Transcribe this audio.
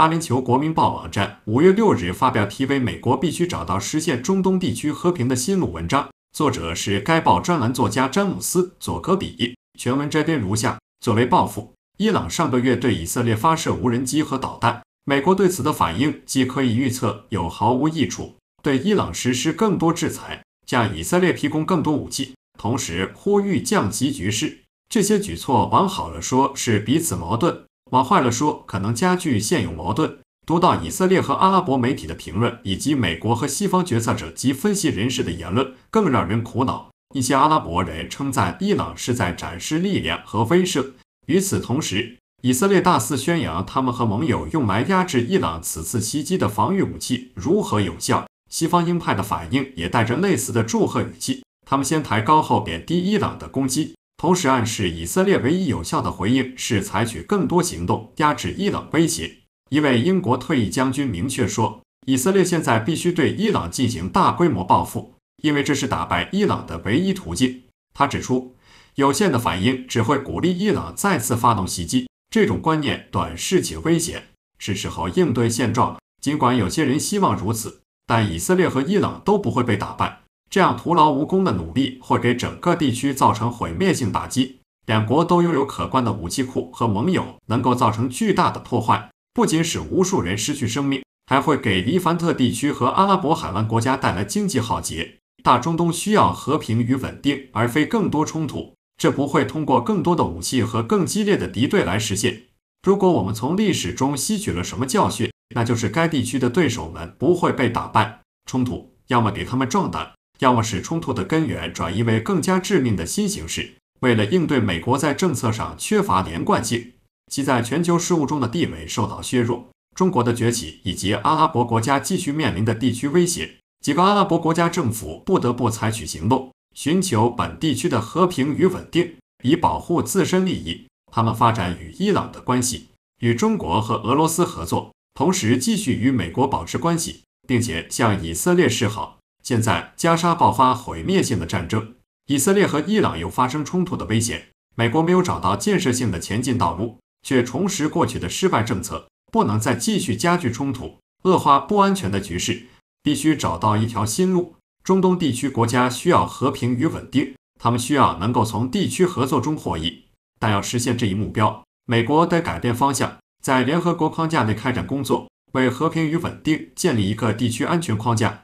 《阿联酋国民报》网站五月六日发表题为《美国必须找到实现中东地区和平的新路》文章，作者是该报专栏作家詹姆斯·佐格比。全文摘编如下：作为报复，伊朗上个月对以色列发射无人机和导弹。美国对此的反应既可以预测，又毫无益处。对伊朗实施更多制裁，向以色列提供更多武器，同时呼吁降级局势，这些举措往好了说是彼此矛盾。往坏了说，可能加剧现有矛盾。读到以色列和阿拉伯媒体的评论，以及美国和西方决策者及分析人士的言论，更让人苦恼。一些阿拉伯人称赞伊朗是在展示力量和威慑。与此同时，以色列大肆宣扬他们和盟友用来压制伊朗此次袭击的防御武器如何有效。西方鹰派的反应也带着类似的祝贺语气，他们先抬高后贬低伊朗的攻击。同时暗示，以色列唯一有效的回应是采取更多行动压制伊朗威胁。一位英国退役将军明确说：“以色列现在必须对伊朗进行大规模报复，因为这是打败伊朗的唯一途径。”他指出，有限的反应只会鼓励伊朗再次发动袭击。这种观念短视且危险，是时候应对现状了。尽管有些人希望如此，但以色列和伊朗都不会被打败。这样徒劳无功的努力会给整个地区造成毁灭性打击。两国都拥有可观的武器库和盟友，能够造成巨大的破坏，不仅使无数人失去生命，还会给黎凡特地区和阿拉伯海湾国家带来经济浩劫。大中东需要和平与稳定，而非更多冲突。这不会通过更多的武器和更激烈的敌对来实现。如果我们从历史中吸取了什么教训，那就是该地区的对手们不会被打败。冲突要么给他们壮胆。要么使冲突的根源转移为更加致命的新形式。为了应对美国在政策上缺乏连贯性，其在全球事务中的地位受到削弱，中国的崛起以及阿拉伯国家继续面临的地区威胁，几个阿拉伯国家政府不得不采取行动，寻求本地区的和平与稳定，以保护自身利益。他们发展与伊朗的关系，与中国和俄罗斯合作，同时继续与美国保持关系，并且向以色列示好。现在加沙爆发毁灭性的战争，以色列和伊朗有发生冲突的危险。美国没有找到建设性的前进道路，却重拾过去的失败政策，不能再继续加剧冲突、恶化不安全的局势。必须找到一条新路。中东地区国家需要和平与稳定，他们需要能够从地区合作中获益。但要实现这一目标，美国得改变方向，在联合国框架内开展工作，为和平与稳定建立一个地区安全框架。